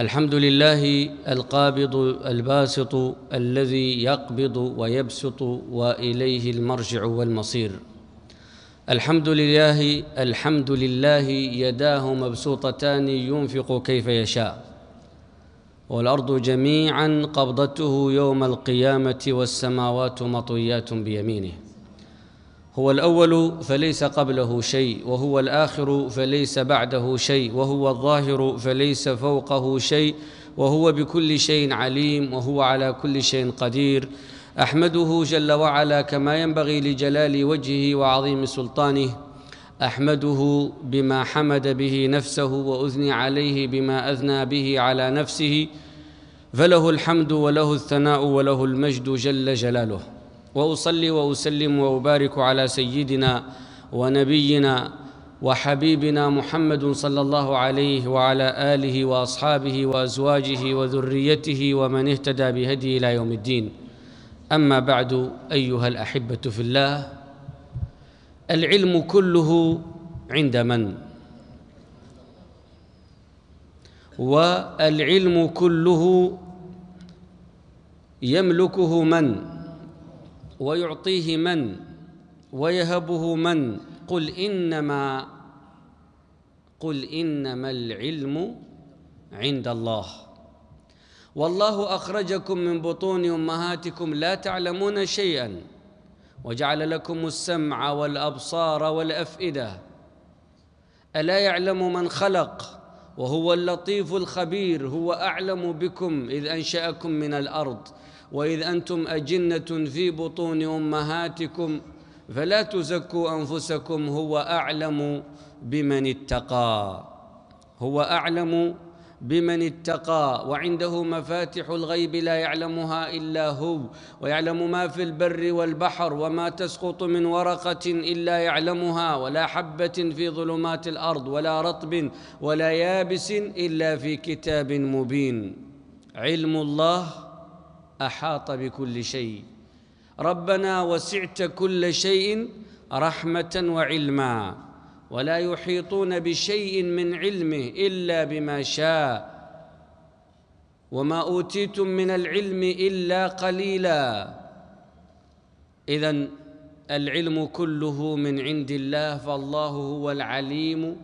الحمد لله القابض الباسط الذي يقبض ويبسط واليه المرجع والمصير الحمد لله الحمد لله يداه مبسوطتان ينفق كيف يشاء والارض جميعا قبضته يوم القيامه والسماوات مطويات بيمينه هو الاول فليس قبله شيء وهو الاخر فليس بعده شيء وهو الظاهر فليس فوقه شيء وهو بكل شيء عليم وهو على كل شيء قدير احمده جل وعلا كما ينبغي لجلال وجهه وعظيم سلطانه احمده بما حمد به نفسه واثني عليه بما اثنى به على نفسه فله الحمد وله الثناء وله المجد جل جلاله واصلي واسلم وابارك على سيدنا ونبينا وحبيبنا محمد صلى الله عليه وعلى اله واصحابه وازواجه وذريته ومن اهتدى بهدي الى يوم الدين اما بعد ايها الاحبه في الله العلم كله عند من والعلم كله يملكه من ويعطيه من ويهبه من قل انما قل انما العلم عند الله والله اخرجكم من بطون امهاتكم لا تعلمون شيئا وجعل لكم السمع والابصار والافئده الا يعلم من خلق وهو اللطيف الخبير هو اعلم بكم اذ انشاكم من الارض واذ انتم اجنه في بطون امهاتكم فلا تزكوا انفسكم هو اعلم بمن اتقى هو اعلم بمن اتقى وعنده مفاتح الغيب لا يعلمها الا هو ويعلم ما في البر والبحر وما تسقط من ورقه الا يعلمها ولا حبه في ظلمات الارض ولا رطب ولا يابس الا في كتاب مبين علم الله احاط بكل شيء ربنا وسعت كل شيء رحمه وعلما ولا يحيطون بشيء من علمه الا بما شاء وما اوتيتم من العلم الا قليلا اذا العلم كله من عند الله فالله هو العليم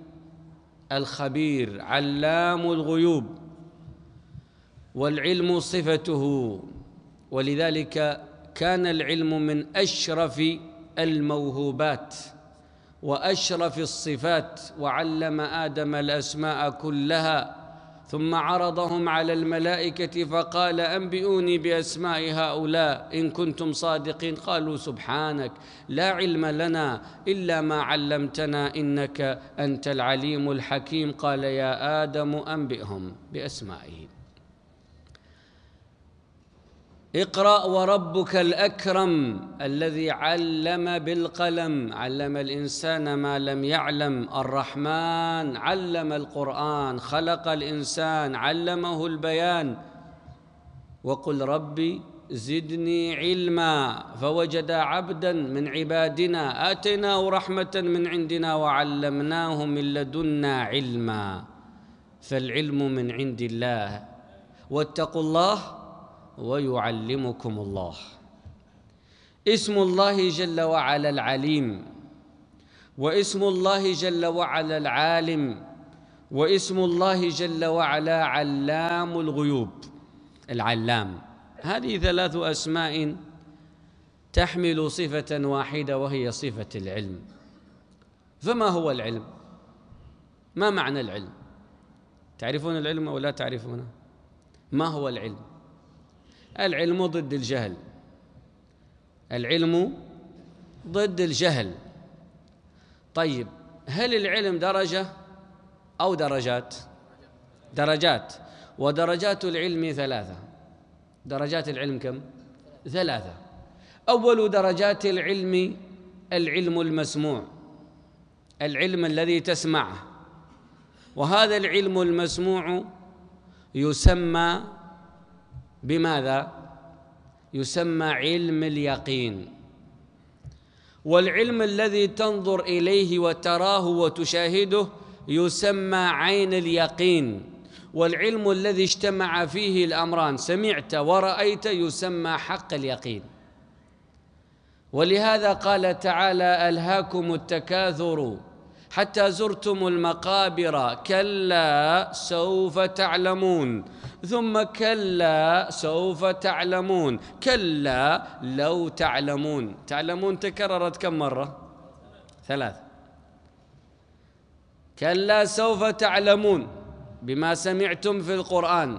الخبير علام الغيوب والعلم صفته ولذلك كان العلم من أشرف الموهوبات وأشرف الصفات وعلم آدم الأسماء كلها ثم عرضهم على الملائكة فقال أنبئوني بأسماء هؤلاء إن كنتم صادقين قالوا سبحانك لا علم لنا إلا ما علمتنا إنك أنت العليم الحكيم قال يا آدم أنبئهم بأسمائهم اقرأ وربك الأكرم الذي علم بالقلم علم الإنسان ما لم يعلم الرحمن علم القرآن خلق الإنسان علمه البيان وقل ربي زدني علما فوجد عبدا من عبادنا آتيناه رحمة من عندنا وعلمناه من لدنا علما فالعلم من عند الله واتقوا الله ويعلمكم الله اسم الله جل وعلا العليم واسم الله جل وعلا العالم واسم الله جل وعلا علام الغيوب العلام هذه ثلاث اسماء تحمل صفه واحده وهي صفه العلم فما هو العلم ما معنى العلم تعرفون العلم او لا تعرفونه ما هو العلم العلم ضد الجهل العلم ضد الجهل طيب هل العلم درجة أو درجات درجات ودرجات العلم ثلاثة درجات العلم كم ثلاثة أول درجات العلم العلم المسموع العلم الذي تسمعه وهذا العلم المسموع يسمى بماذا يسمى علم اليقين والعلم الذي تنظر اليه وتراه وتشاهده يسمى عين اليقين والعلم الذي اجتمع فيه الامران سمعت ورايت يسمى حق اليقين ولهذا قال تعالى الهاكم التكاثر حتى زرتم المقابر كلا سوف تعلمون ثم كلا سوف تعلمون كلا لو تعلمون تعلمون تكررت كم مرة ثلاث كلا سوف تعلمون بما سمعتم في القرآن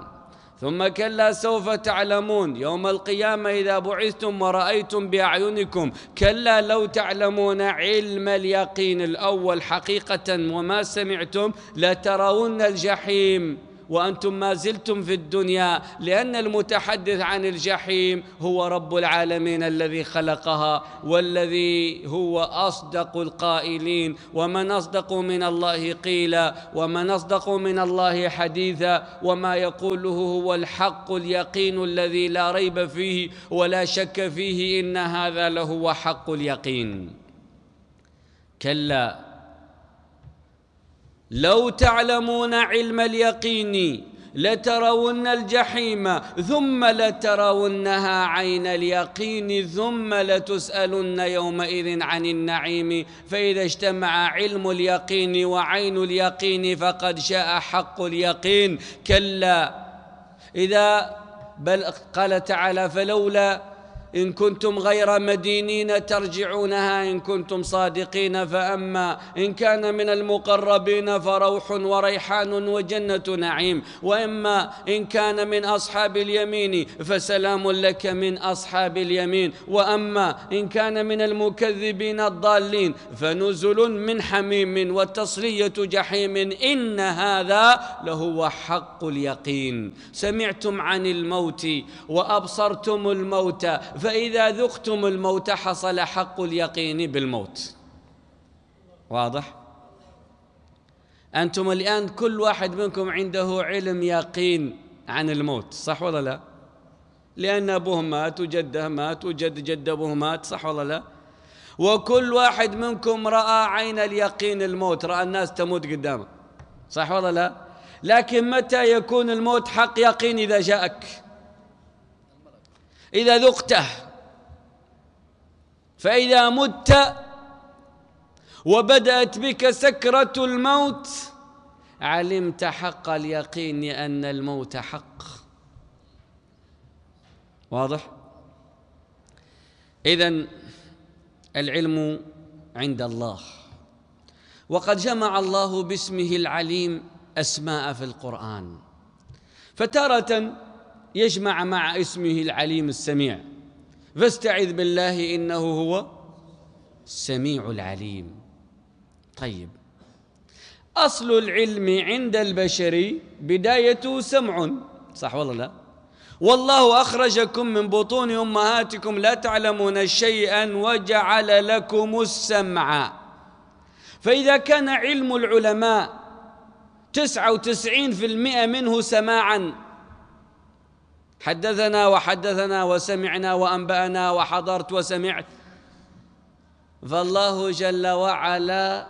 ثم كلا سوف تعلمون يوم القيامة إذا بعثتم ورأيتم بأعينكم كلا لو تعلمون علم اليقين الأول حقيقة وما سمعتم لترون الجحيم وأنتم ما زلتم في الدنيا لأن المتحدث عن الجحيم هو رب العالمين الذي خلقها والذي هو أصدق القائلين ومن أصدق من الله قيلا ومن أصدق من الله حديثا وما يقوله هو الحق اليقين الذي لا ريب فيه ولا شك فيه إن هذا لهو حق اليقين كلا لو تعلمون علم اليقين لترون الجحيم ثم لترونها عين اليقين ثم لتسألن يومئذ عن النعيم فإذا اجتمع علم اليقين وعين اليقين فقد شاء حق اليقين كلا إذا بل قال تعالى فلولا إن كنتم غير مدينين ترجعونها إن كنتم صادقين فأما إن كان من المقربين فروح وريحان وجنة نعيم وإما إن كان من أصحاب اليمين فسلام لك من أصحاب اليمين وأما إن كان من المكذبين الضالين فنزل من حميم وتصلية جحيم إن هذا لهو حق اليقين سمعتم عن الموت وأبصرتم الموت فإذا ذقتم الموت حصل حق اليقين بالموت واضح؟ أنتم الآن كل واحد منكم عنده علم يقين عن الموت صح ولا لا؟ لأن أبوه مات وجده مات وجد جد أبوه مات صح ولا لا؟ وكل واحد منكم رأى عين اليقين الموت رأى الناس تموت قدامه صح ولا لا؟ لكن متى يكون الموت حق يقين إذا جاءك؟ إذا ذقته فإذا مت وبدأت بك سكرة الموت علمت حق اليقين أن الموت حق واضح؟ إذا العلم عند الله وقد جمع الله باسمه العليم أسماء في القرآن فتارة يجمع مع اسمه العليم السميع فاستعذ بالله انه هو السميع العليم طيب اصل العلم عند البشر بدايته سمع صح والله لا والله اخرجكم من بطون امهاتكم لا تعلمون شيئا وجعل لكم السمع فاذا كان علم العلماء تسعه وتسعين في المئه منه سماعا حدثنا وحدثنا وسمعنا وأنبأنا وحضرت وسمعت فالله جل وعلا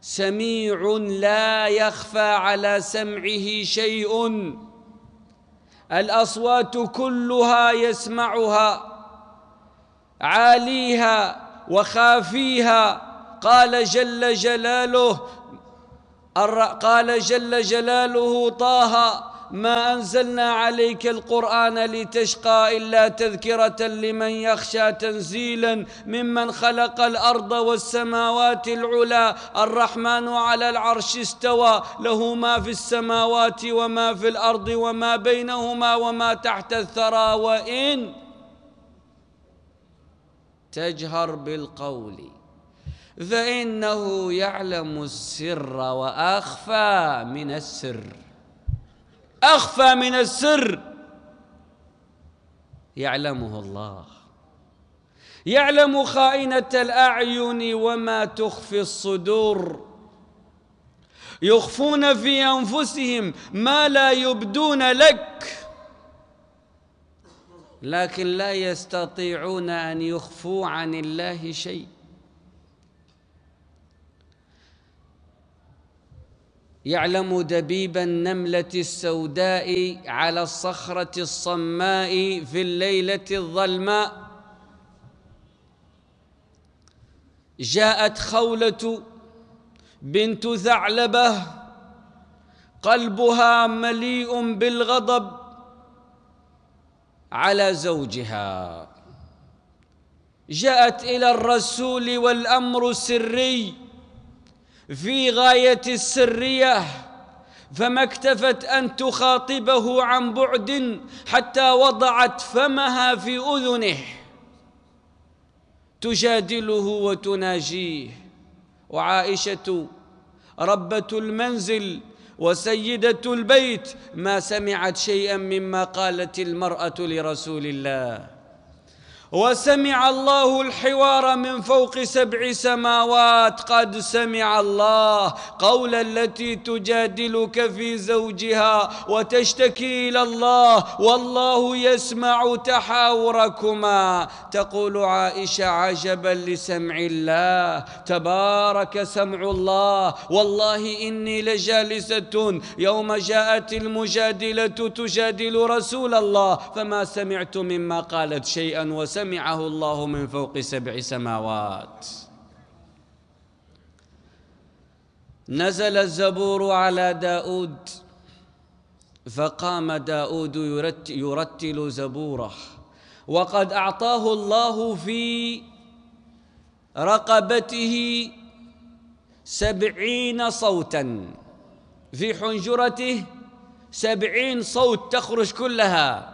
سميع لا يخفى على سمعه شيء الأصوات كلها يسمعها عاليها وخافيها قال جل جلاله قال جل جلاله طه ما أنزلنا عليك القرآن لتشقى إلا تذكرة لمن يخشى تنزيلا ممن خلق الأرض والسماوات العلى الرحمن على العرش استوى له ما في السماوات وما في الأرض وما بينهما وما تحت الثرى وإن تجهر بالقول فإنه يعلم السر وأخفى من السر أخفى من السر يعلمه الله يعلم خائنة الأعين وما تخفي الصدور يخفون في أنفسهم ما لا يبدون لك لكن لا يستطيعون أن يخفوا عن الله شيء يعلم دبيب النملة السوداء على الصخرة الصماء في الليلة الظلماء جاءت خولة بنت ثعلبة قلبها مليء بالغضب على زوجها جاءت إلى الرسول والأمر سري في غايه السريه فما اكتفت ان تخاطبه عن بعد حتى وضعت فمها في اذنه تجادله وتناجيه وعائشه ربه المنزل وسيده البيت ما سمعت شيئا مما قالت المراه لرسول الله وسمع الله الحوار من فوق سبع سماوات قد سمع الله قول التي تجادلك في زوجها وتشتكي إلى الله والله يسمع تحاوركما تقول عائشة عجبا لسمع الله تبارك سمع الله والله إني لجالسة يوم جاءت المجادلة تجادل رسول الله فما سمعت مما قالت شيئا وسمع سمعه الله من فوق سبع سماوات نزل الزبور على داود فقام داود يرتل زبوره وقد أعطاه الله في رقبته سبعين صوتا في حنجرته سبعين صوت تخرج كلها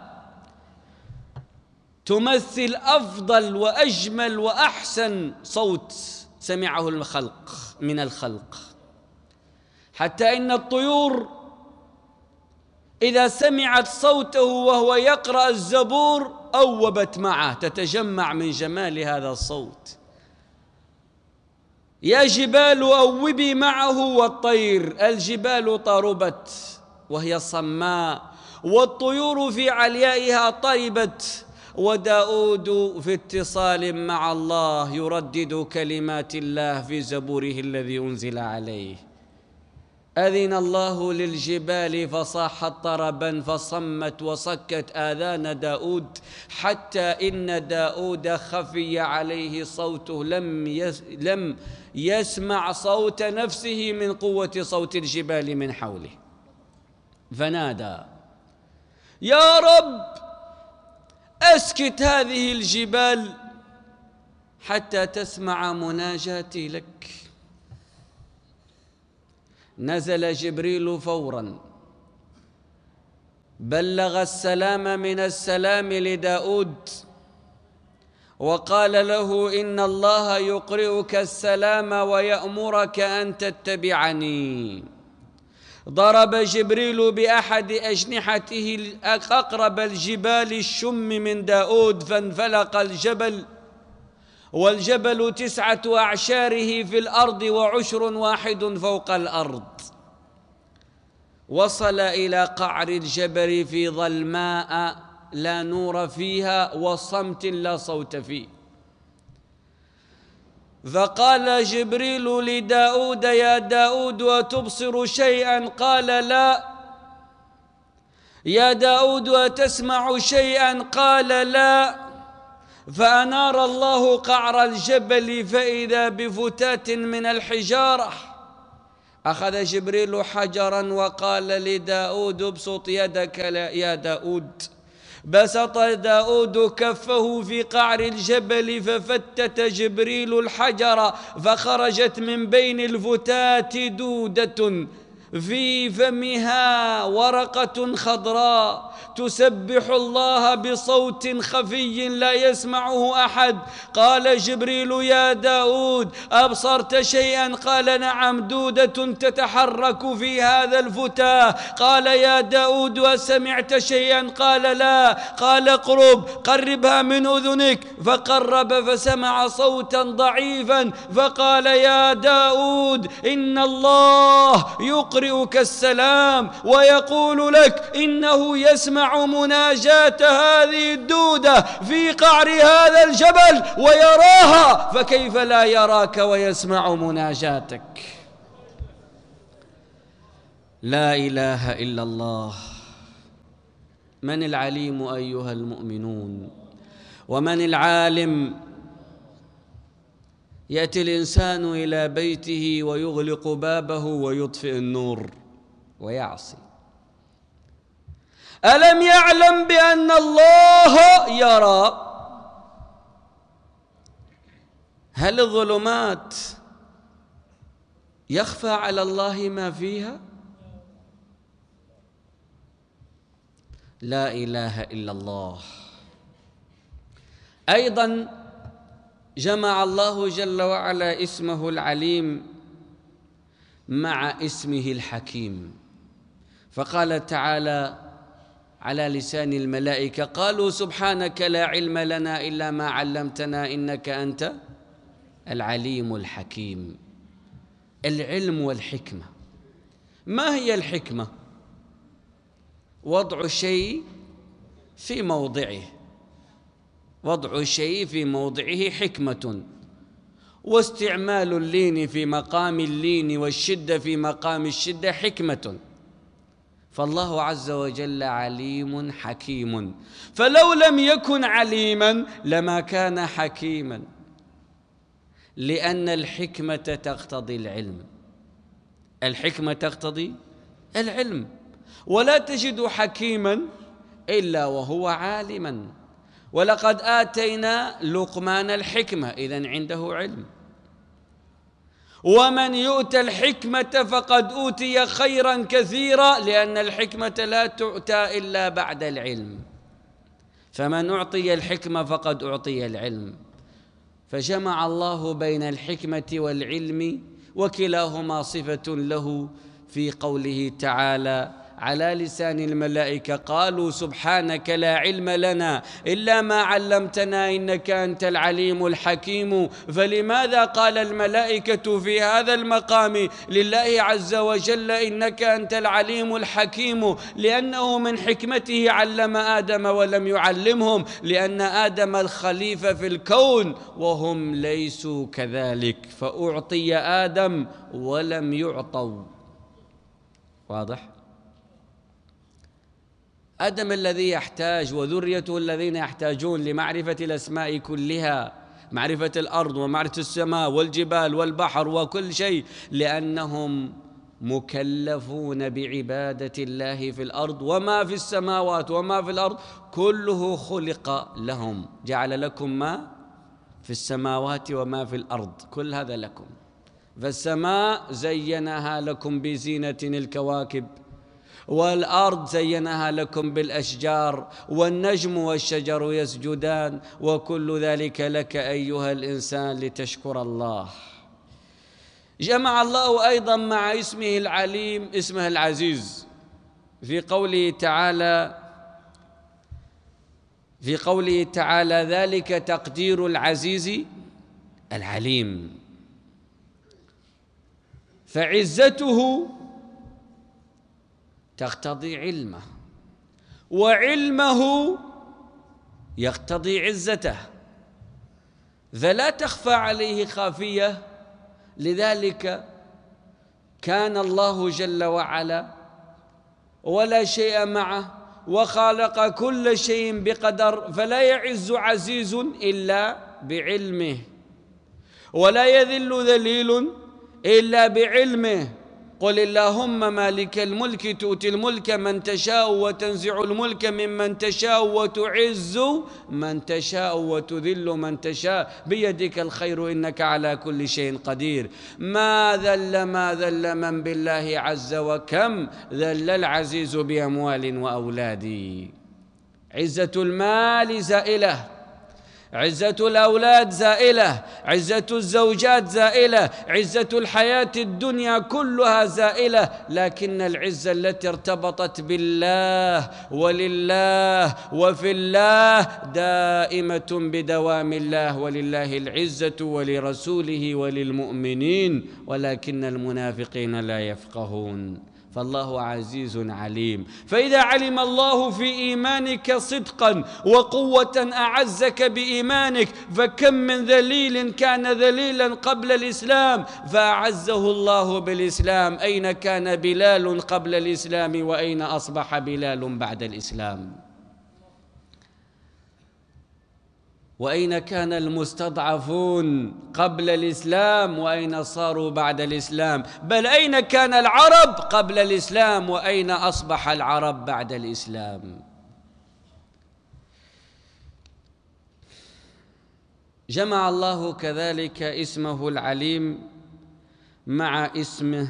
تمثل افضل واجمل واحسن صوت سمعه الخلق من الخلق حتى ان الطيور اذا سمعت صوته وهو يقرا الزبور اوبت معه تتجمع من جمال هذا الصوت يا جبال اوبي معه والطير الجبال طربت وهي صماء والطيور في عليائها طربت وداود في اتصال مع الله يردد كلمات الله في زبوره الذي أنزل عليه أذن الله للجبال فصاحت طربا فصمت وصكت آذان داود حتى إن داود خفي عليه صوته لم, يس لم يسمع صوت نفسه من قوة صوت الجبال من حوله فنادى يا رب أسكت هذه الجبال حتى تسمع مناجاتي لك نزل جبريل فورا بلغ السلام من السلام لداود وقال له إن الله يقرئك السلام ويأمرك أن تتبعني ضرب جبريل بأحد أجنحته أقرب الجبال الشم من داود فانفلق الجبل والجبل تسعة أعشاره في الأرض وعشر واحد فوق الأرض وصل إلى قعر الجبل في ظلماء لا نور فيها وصمت لا صوت فيه فقال جبريل لداود يا داود وتبصر شيئا قال لا يا داود وتسمع شيئا قال لا فأنار الله قعر الجبل فإذا بفتاة من الحجارة أخذ جبريل حجرا وقال لداود ابسط يدك يا داود بسط داود كفه في قعر الجبل ففتت جبريل الحجر فخرجت من بين الفتات دوده في فمها ورقة خضراء تسبح الله بصوت خفي لا يسمعه أحد قال جبريل يا داود أبصرت شيئا قال نعم دودة تتحرك في هذا الفتاه قال يا داود وسمعت شيئا قال لا قال اقرب قربها من أذنك فقرب فسمع صوتا ضعيفا فقال يا داود إن الله يقرب يقرئك السلام ويقول لك إنه يسمع مناجاة هذه الدودة في قعر هذا الجبل ويراها فكيف لا يراك ويسمع مناجاتك لا إله إلا الله من العليم أيها المؤمنون ومن العالم ياتي الانسان الى بيته ويغلق بابه ويطفئ النور ويعصي الم يعلم بان الله يرى هل الظلمات يخفى على الله ما فيها لا اله الا الله ايضا جمع الله جل وعلا اسمه العليم مع اسمه الحكيم فقال تعالى على لسان الملائكه قالوا سبحانك لا علم لنا الا ما علمتنا انك انت العليم الحكيم العلم والحكمه ما هي الحكمه وضع شيء في موضعه وضع الشيء في موضعه حكمة واستعمال اللين في مقام اللين والشدة في مقام الشدة حكمة فالله عز وجل عليم حكيم فلو لم يكن عليما لما كان حكيما لأن الحكمة تقتضي العلم الحكمة تقتضي العلم ولا تجد حكيما إلا وهو عالما ولقد آتينا لقمان الحكمة إذا عنده علم ومن يؤت الحكمة فقد أوتي خيرا كثيرا لأن الحكمة لا تؤتى إلا بعد العلم فمن أعطي الحكمة فقد أعطي العلم فجمع الله بين الحكمة والعلم وكلاهما صفة له في قوله تعالى على لسان الملائكة قالوا سبحانك لا علم لنا إلا ما علمتنا إنك أنت العليم الحكيم فلماذا قال الملائكة في هذا المقام لله عز وجل إنك أنت العليم الحكيم لأنه من حكمته علم آدم ولم يعلمهم لأن آدم الخليفة في الكون وهم ليسوا كذلك فأعطي آدم ولم يعطوا واضح ادم الذي يحتاج وذريته الذين يحتاجون لمعرفه الاسماء كلها معرفه الارض ومعرفه السماء والجبال والبحر وكل شيء لانهم مكلفون بعباده الله في الارض وما في السماوات وما في الارض كله خلق لهم جعل لكم ما في السماوات وما في الارض كل هذا لكم فالسماء زينها لكم بزينه الكواكب والأرض زينها لكم بالأشجار والنجم والشجر يسجدان وكل ذلك لك أيها الإنسان لتشكر الله جمع الله أيضا مع اسمه العليم اسمه العزيز في قوله تعالى في قوله تعالى ذلك تقدير العزيز العليم فعزته تقتضي علمه وعلمه يقتضي عزته فلا تخفى عليه خافيه لذلك كان الله جل وعلا ولا شيء معه وخالق كل شيء بقدر فلا يعز عزيز الا بعلمه ولا يذل ذليل الا بعلمه قل اللهم مالك الملك تؤتي الملك من تشاء وتنزع الملك ممن تشاء وتعز من تشاء وتذل من تشاء بيدك الخير انك على كل شيء قدير ما ذل ما ذل من بالله عز وكم ذل العزيز باموال واولاد عزه المال زائله عزة الأولاد زائلة عزة الزوجات زائلة عزة الحياة الدنيا كلها زائلة لكن العزة التي ارتبطت بالله ولله وفي الله دائمة بدوام الله ولله العزة ولرسوله وللمؤمنين ولكن المنافقين لا يفقهون فالله عزيز عليم فإذا علم الله في إيمانك صدقا وقوة أعزك بإيمانك فكم من ذليل كان ذليلا قبل الإسلام فأعزه الله بالإسلام أين كان بلال قبل الإسلام وأين أصبح بلال بعد الإسلام واين كان المستضعفون قبل الاسلام واين صاروا بعد الاسلام بل اين كان العرب قبل الاسلام واين اصبح العرب بعد الاسلام جمع الله كذلك اسمه العليم مع اسمه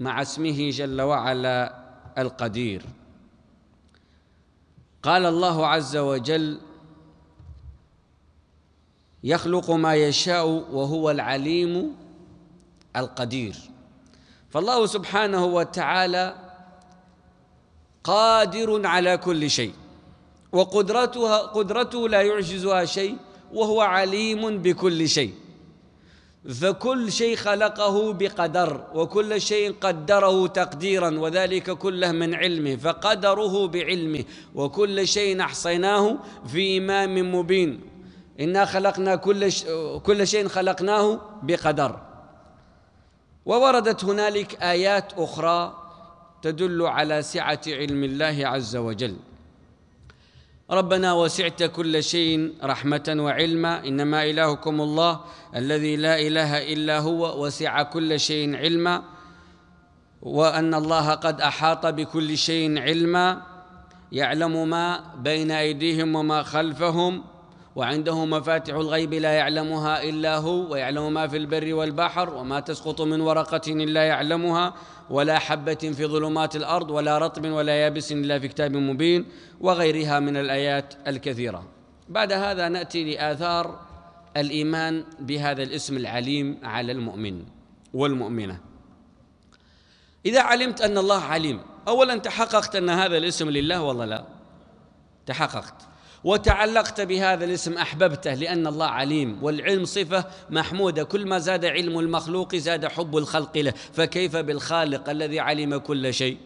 مع اسمه جل وعلا القدير قال الله عز وجل يخلق ما يشاء وهو العليم القدير فالله سبحانه وتعالى قادر على كل شيء وقدرتها قدرته لا يعجزها شيء وهو عليم بكل شيء فكل شيء خلقه بقدر وكل شيء قدره تقديرا وذلك كله من علمه فقدره بعلمه وكل شيء احصيناه في امام مبين إنا خلقنا كل كل شيء خلقناه بقدر ووردت هنالك آيات أخرى تدل على سعة علم الله عز وجل ربنا وسعت كل شيء رحمة وعلما إنما إلهكم الله الذي لا إله إلا هو وسع كل شيء علما وأن الله قد أحاط بكل شيء علما يعلم ما بين أيديهم وما خلفهم وعنده مفاتح الغيب لا يعلمها الا هو ويعلم ما في البر والبحر وما تسقط من ورقه الا يعلمها ولا حبه في ظلمات الارض ولا رطب ولا يابس الا في كتاب مبين وغيرها من الايات الكثيره بعد هذا ناتي لاثار الايمان بهذا الاسم العليم على المؤمن والمؤمنه اذا علمت ان الله عليم اولا تحققت ان هذا الاسم لله والله لا تحققت وتعلقت بهذا الاسم أحببته لأن الله عليم والعلم صفة محمودة كل ما زاد علم المخلوق زاد حب الخلق له فكيف بالخالق الذي علم كل شيء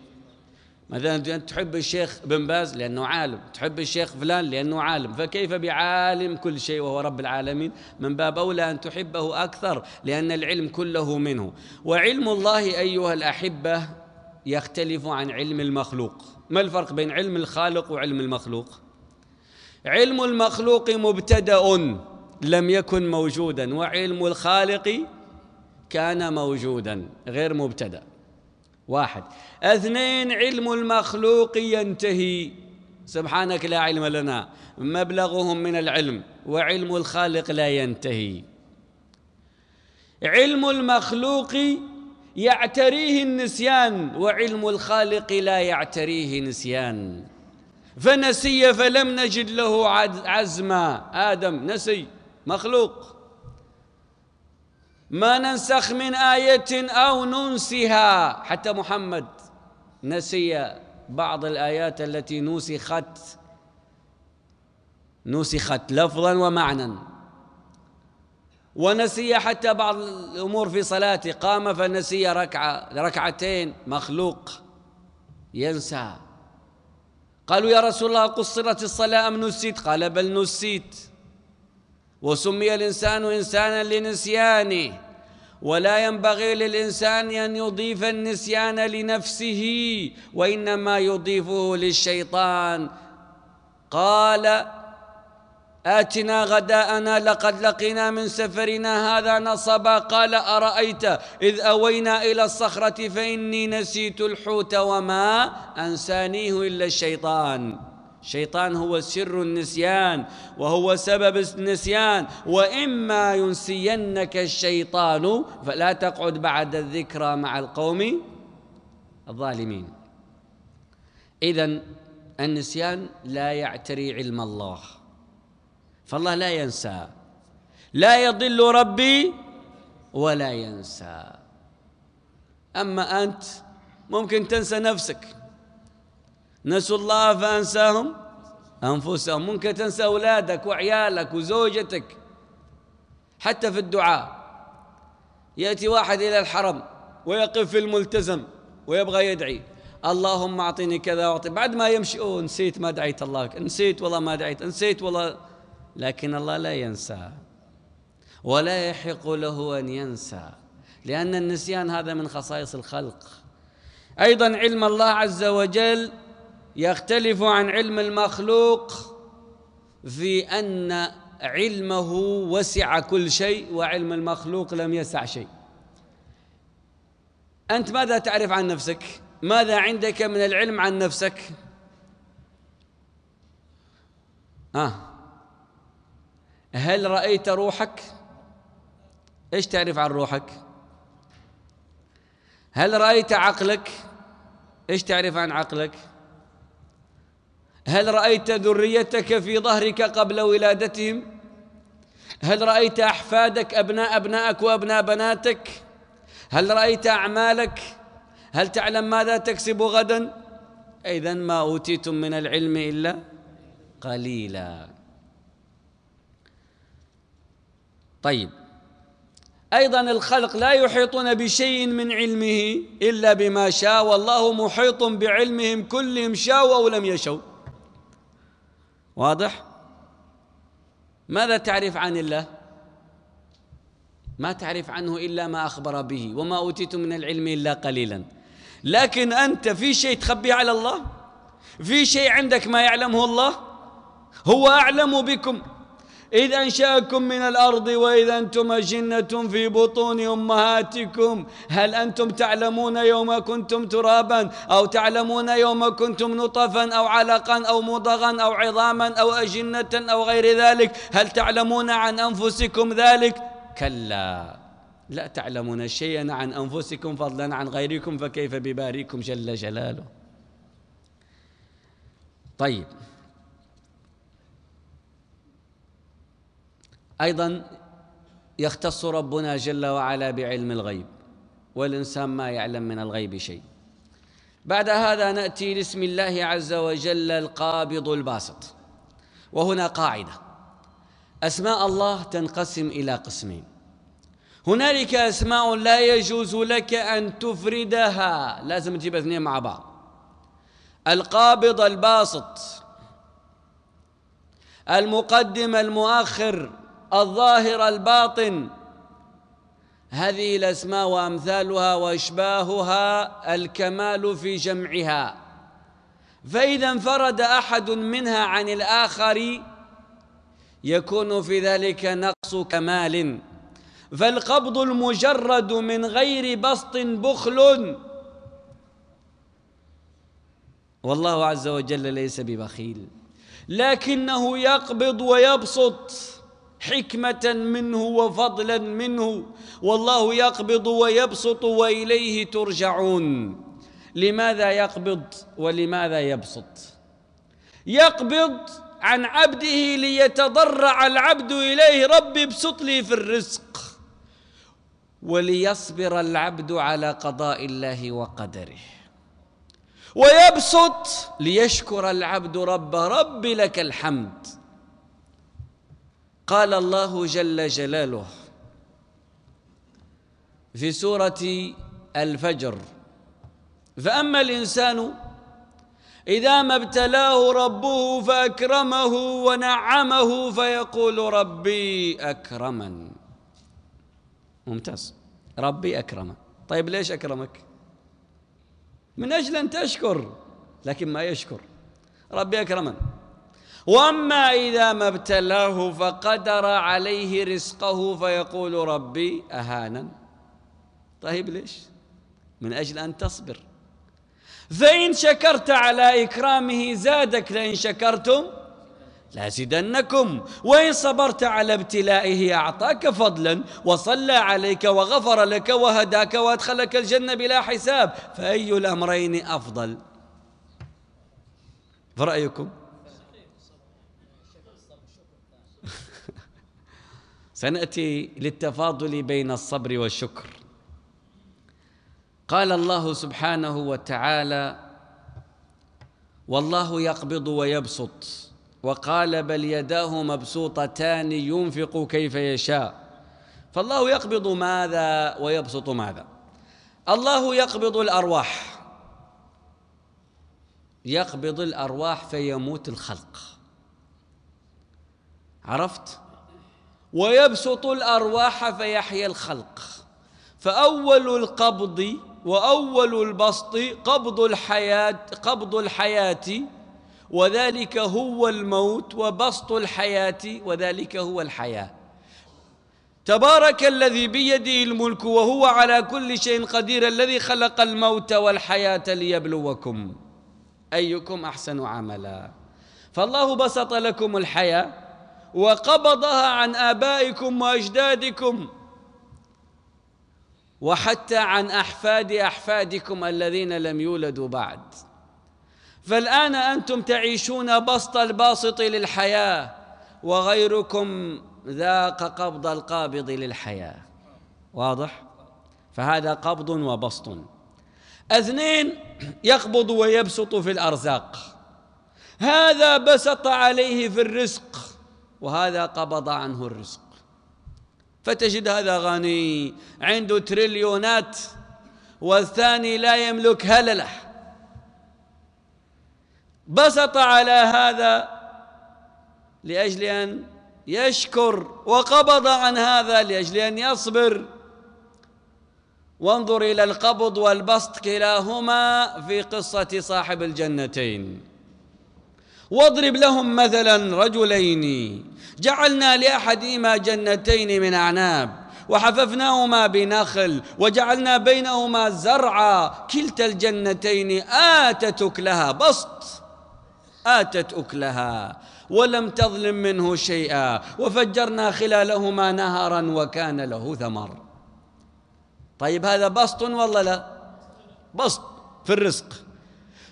مثلا أنت تحب الشيخ بن باز لأنه عالم تحب الشيخ فلان لأنه عالم فكيف بعالم كل شيء وهو رب العالمين من باب أولى أن تحبه أكثر لأن العلم كله منه وعلم الله أيها الأحبة يختلف عن علم المخلوق ما الفرق بين علم الخالق وعلم المخلوق علم المخلوق مبتدا لم يكن موجودا وعلم الخالق كان موجودا غير مبتدا واحد اثنين علم المخلوق ينتهي سبحانك لا علم لنا مبلغهم من العلم وعلم الخالق لا ينتهي علم المخلوق يعتريه النسيان وعلم الخالق لا يعتريه نسيان فنسي فلم نجد له عزما آدم نسي مخلوق ما ننسخ من آية أو ننسها حتى محمد نسي بعض الآيات التي نسخت نسخت لفظا ومعنى ونسي حتى بعض الأمور في صلاته قام فنسي ركعة ركعتين مخلوق ينسى قالوا يا رسول الله قصرت الصلاة أم نسيت قال بل نسيت وسمي الإنسان إنسانا لنسيانه ولا ينبغي للإنسان أن يضيف النسيان لنفسه وإنما يضيفه للشيطان قال آتنا غداءنا لقد لقينا من سفرنا هذا نصبا قال أرأيت إذ أوينا إلى الصخرة فإني نسيت الحوت وما أنسانيه إلا الشيطان الشيطان هو سر النسيان وهو سبب النسيان وإما ينسينك الشيطان فلا تقعد بعد الذكرى مع القوم الظالمين إذا النسيان لا يعتري علم الله فالله لا ينسى لا يضل ربي ولا ينسى أما أنت ممكن تنسى نفسك نسوا الله فأنساهم أنفسهم ممكن تنسى أولادك وعيالك وزوجتك حتى في الدعاء يأتي واحد إلى الحرم ويقف في الملتزم ويبغى يدعي اللهم أعطني كذا وأعطي بعد ما يمشي أوه نسيت ما دعيت الله نسيت والله ما دعيت نسيت والله لكن الله لا ينسى ولا يحق له ان ينسى لان النسيان هذا من خصائص الخلق ايضا علم الله عز وجل يختلف عن علم المخلوق في ان علمه وسع كل شيء وعلم المخلوق لم يسع شيء انت ماذا تعرف عن نفسك ماذا عندك من العلم عن نفسك ها آه. هل رأيت روحك إيش تعرف عن روحك هل رأيت عقلك إيش تعرف عن عقلك هل رأيت ذريتك في ظهرك قبل ولادتهم هل رأيت أحفادك أبناء أبنائك وأبناء بناتك هل رأيت أعمالك هل تعلم ماذا تكسب غدا إذا ما أوتيتم من العلم إلا قليلا طيب أيضا الخلق لا يحيطون بشيء من علمه إلا بما شاء والله محيط بعلمهم كلهم شاءوا أو لم يشوا واضح؟ ماذا تعرف عن الله؟ ما تعرف عنه إلا ما أخبر به وما أوتيت من العلم إلا قليلا لكن أنت في شيء تخبيه على الله؟ في شيء عندك ما يعلمه الله؟ هو أعلم بكم إذ أنشأكم من الأرض وإذا أنتم أجنة في بطون أمهاتكم هل أنتم تعلمون يوم كنتم ترابا أو تعلمون يوم كنتم نطفا أو علقا أو مضغا أو عظاما أو أجنة أو غير ذلك هل تعلمون عن أنفسكم ذلك كلا لا تعلمون شيئا عن أنفسكم فضلا عن غيركم فكيف بباريكم جل جلاله طيب ايضا يختص ربنا جل وعلا بعلم الغيب والانسان ما يعلم من الغيب شيء بعد هذا ناتي لاسم الله عز وجل القابض الباسط وهنا قاعده اسماء الله تنقسم الى قسمين هنالك اسماء لا يجوز لك ان تفردها لازم تجيب اثنين مع بعض القابض الباسط المقدم المؤخر الظاهر الباطن هذه الاسماء وامثالها واشباهها الكمال في جمعها فاذا انفرد احد منها عن الاخر يكون في ذلك نقص كمال فالقبض المجرد من غير بسط بخل والله عز وجل ليس ببخيل لكنه يقبض ويبسط حكمة منه وفضلا منه والله يقبض ويبسط وإليه ترجعون لماذا يقبض ولماذا يبسط يقبض عن عبده ليتضرع العبد إليه رب ابسط لي في الرزق وليصبر العبد على قضاء الله وقدره ويبسط ليشكر العبد رب رب لك الحمد قال الله جل جلاله في سورة الفجر فأما الإنسان إذا ما ابتلاه ربه فأكرمه ونعمه فيقول ربي أكرمن ممتاز ربي أكرمه طيب ليش أكرمك من أجل أن تشكر لكن ما يشكر ربي أكرمن واما اذا ما ابتلاه فقدر عليه رزقه فيقول ربي اهانا طيب ليش من اجل ان تصبر فان شكرت على اكرامه زادك لئن شكرتم لازدنكم وان صبرت على ابتلائه اعطاك فضلا وصلى عليك وغفر لك وهداك وادخلك الجنه بلا حساب فاي الامرين افضل فرايكم سناتي للتفاضل بين الصبر والشكر قال الله سبحانه وتعالى والله يقبض ويبسط وقال بل يداه مبسوطتان ينفق كيف يشاء فالله يقبض ماذا ويبسط ماذا الله يقبض الارواح يقبض الارواح فيموت الخلق عرفت ويبسط الارواح فيحيي الخلق فاول القبض واول البسط قبض الحياه قبض الحياه وذلك هو الموت وبسط الحياه وذلك هو الحياه تبارك الذي بيده الملك وهو على كل شيء قدير الذي خلق الموت والحياه ليبلوكم ايكم احسن عملا فالله بسط لكم الحياه وقبضها عن آبائكم وأجدادكم وحتى عن أحفاد أحفادكم الذين لم يولدوا بعد فالآن أنتم تعيشون بسط الباسط للحياة وغيركم ذاق قبض القابض للحياة واضح؟ فهذا قبض وبسط اثنين يقبض ويبسط في الأرزاق هذا بسط عليه في الرزق وهذا قبض عنه الرزق فتجد هذا غني عنده تريليونات والثاني لا يملك هلله بسط على هذا لاجل ان يشكر وقبض عن هذا لاجل ان يصبر وانظر الى القبض والبسط كلاهما في قصه صاحب الجنتين واضرب لهم مثلا رجلين جعلنا لأحدهما جنتين من أعناب وحففناهما بنخل وجعلنا بينهما زرعا كلتا الجنتين آتت أكلها بسط آتت أكلها ولم تظلم منه شيئا وفجرنا خلالهما نهرا وكان له ثمر طيب هذا بسط ولا لا بسط في الرزق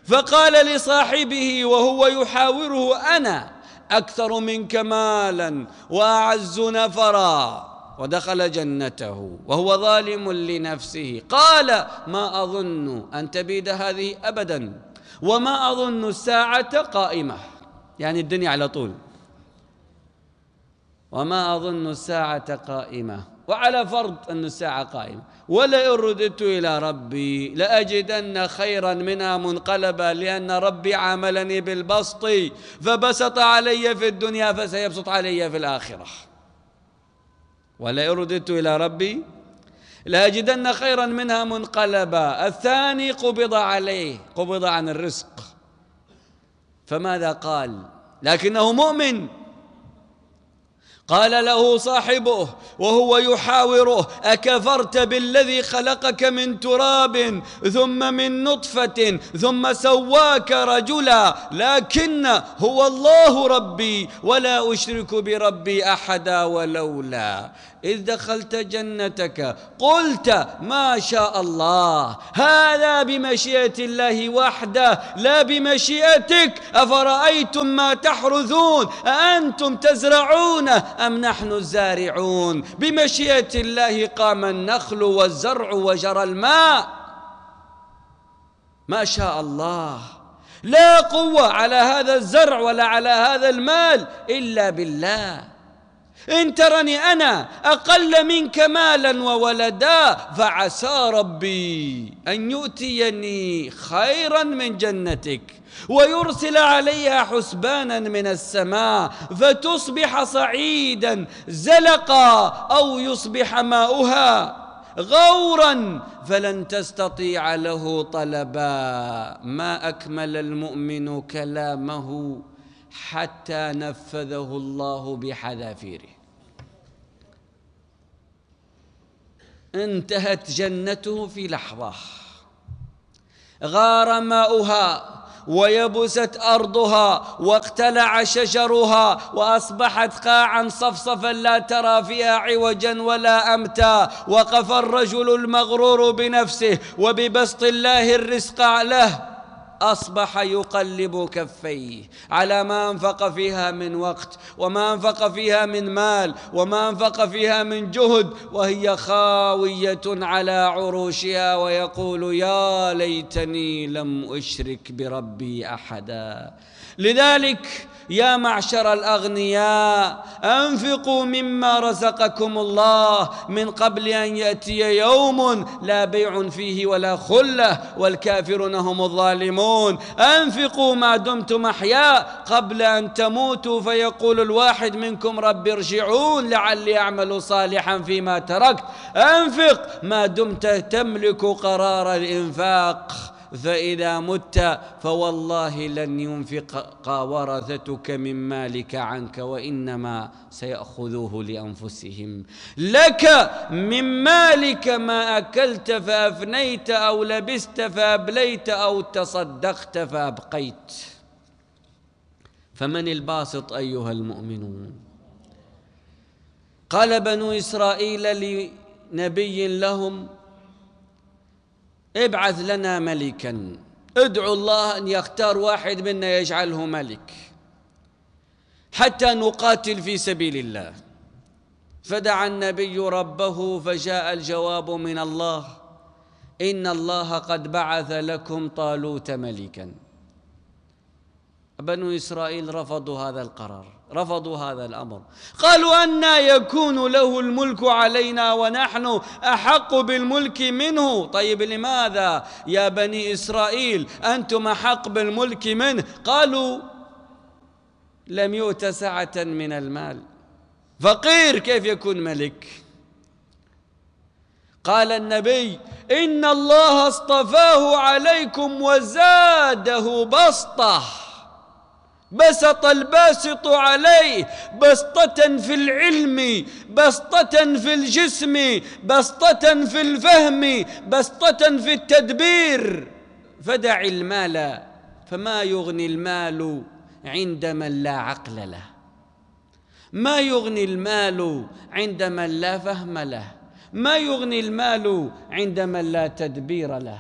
فقال لصاحبه وهو يحاوره أنا أكثر منك مالا وأعز نفرا ودخل جنته وهو ظالم لنفسه قال ما أظن أن تبيد هذه أبدا وما أظن الساعة قائمة يعني الدنيا على طول وما أظن الساعة قائمة وعلى فرض أن الساعة قائمة ولئن رددت إلى ربي لأجدن خيرا منها منقلبا لأن ربي عاملني بالبسط فبسط علي في الدنيا فسيبسط علي في الآخرة ولئن رددت إلى ربي لأجدن خيرا منها منقلبا الثاني قبض عليه قبض عن الرزق فماذا قال لكنه مؤمن قال له صاحبه وهو يحاوره اكفرت بالذي خلقك من تراب ثم من نطفه ثم سواك رجلا لكن هو الله ربي ولا اشرك بربي احدا ولولا إذ دخلت جنتك قلت ما شاء الله هذا بمشيئة الله وحده لا بمشيئتك أفرأيتم ما تحرثون أأنتم تزرعون أم نحن الزارعون بمشيئة الله قام النخل والزرع وجرى الماء ما شاء الله لا قوة على هذا الزرع ولا على هذا المال إلا بالله إن ترني أنا أقل منك مالا وولدا فعسى ربي أن يؤتيني خيرا من جنتك ويرسل عليها حسبانا من السماء فتصبح صعيدا زلقا أو يصبح ماؤها غورا فلن تستطيع له طلبا ما أكمل المؤمن كلامه حتى نفذه الله بحذافيره انتهت جنته في لحظة غار ماؤها ويبست أرضها واقتلع شجرها وأصبحت قاعا صفصفا لا ترى فيها عوجا ولا أمتا وقف الرجل المغرور بنفسه وببسط الله الرزق له أصبح يقلب كفيه على ما أنفق فيها من وقت وما أنفق فيها من مال وما أنفق فيها من جهد وهي خاوية على عروشها ويقول يا ليتني لم أشرك بربي أحدا لذلك يا معشر الأغنياء أنفقوا مما رزقكم الله من قبل أن يأتي يوم لا بيع فيه ولا خلة والكافرون هم الظالمون أنفقوا ما دمتم أحياء قبل أن تموتوا فيقول الواحد منكم رب ارجعون لعلي أعمل صالحا فيما تركت أنفق ما دمت تملك قرار الإنفاق فإذا مت فوالله لن ينفق ورثتك من مالك عنك وإنما سيأخذوه لأنفسهم لك من مالك ما أكلت فأفنيت أو لبست فأبليت أو تصدقت فأبقيت فمن الباسط أيها المؤمنون قال بنو إسرائيل لنبي لهم ابعث لنا ملكا ادعو الله ان يختار واحد منا يجعله ملك حتى نقاتل في سبيل الله فدعا النبي ربه فجاء الجواب من الله ان الله قد بعث لكم طالوت ملكا بنو اسرائيل رفضوا هذا القرار رفضوا هذا الامر قالوا أن يكون له الملك علينا ونحن احق بالملك منه طيب لماذا يا بني اسرائيل انتم احق بالملك منه قالوا لم يؤت سعه من المال فقير كيف يكون ملك قال النبي ان الله اصطفاه عليكم وزاده بسطه بسط الباسط عليه بسطة في العلم بسطة في الجسم بسطة في الفهم بسطة في التدبير فدع المال فما يغني المال عند من لا عقل له ما يغني المال عند من لا فهم له ما يغني المال عند من لا تدبير له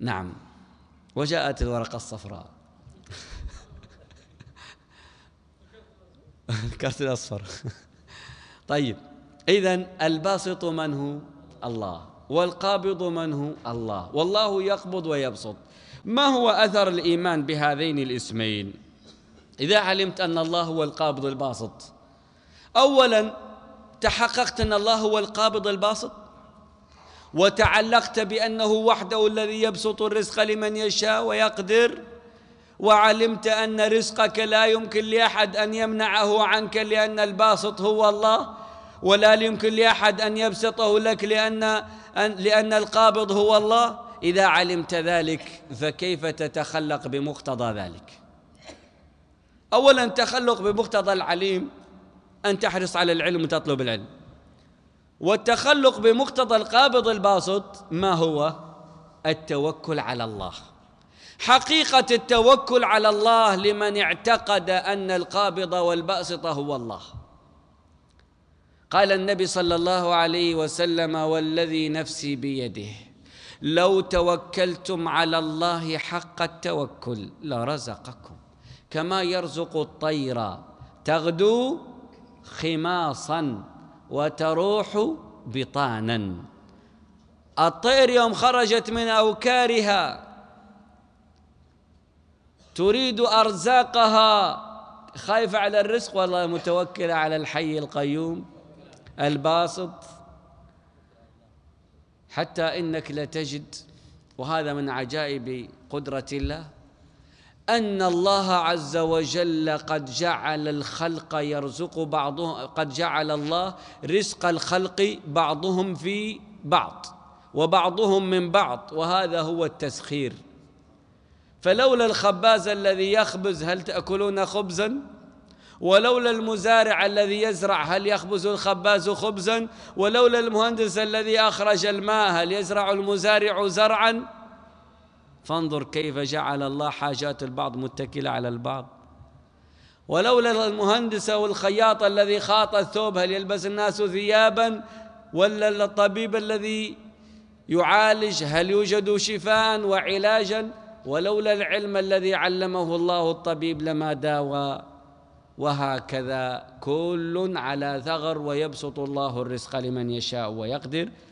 نعم وجاءت الورقة الصفراء الكرت الأصفر طيب إذا الباسط من هو الله والقابض من هو الله والله يقبض ويبسط ما هو أثر الإيمان بهذين الاسمين إذا علمت أن الله هو القابض الباسط أولا تحققت أن الله هو القابض الباسط وتعلقت بأنه وحده الذي يبسط الرزق لمن يشاء ويقدر وعلمت أن رزقك لا يمكن لأحد أن يمنعه عنك لأن الباسط هو الله ولا يمكن لأحد أن يبسطه لك لأن, أن لأن القابض هو الله إذا علمت ذلك فكيف تتخلق بمقتضى ذلك أولا تخلق بمقتضى العليم أن تحرص على العلم وتطلب العلم والتخلق بمقتضى القابض الباسط ما هو التوكل على الله حقيقة التوكل على الله لمن اعتقد أن القابض والباسط هو الله قال النبي صلى الله عليه وسلم والذي نفسي بيده لو توكلتم على الله حق التوكل لرزقكم كما يرزق الطير تغدو خماصا وتروح بطانا الطير يوم خرجت من أوكارها تريد أرزاقها خايفة على الرزق والله متوكلة على الحي القيوم الباسط حتى إنك لتجد وهذا من عجائب قدرة الله أن الله عز وجل قد جعل الخلق يرزق بعضهم قد جعل الله رزق الخلق بعضهم في بعض وبعضهم من بعض وهذا هو التسخير فلولا الخباز الذي يخبز هل تأكلون خبزا؟ ولولا المزارع الذي يزرع هل يخبز الخباز خبزا؟ ولولا المهندس الذي أخرج الماء هل يزرع المزارع زرعا؟ فانظر كيف جعل الله حاجات البعض متكلة على البعض ولولا المهندس أو الخياط الذي خاط الثوب هل يلبس الناس ثيابا ولا الطبيب الذي يعالج هل يوجد شفاء وعلاجا ولولا العلم الذي علمه الله الطبيب لما داوى وهكذا كل على ثغر ويبسط الله الرزق لمن يشاء ويقدر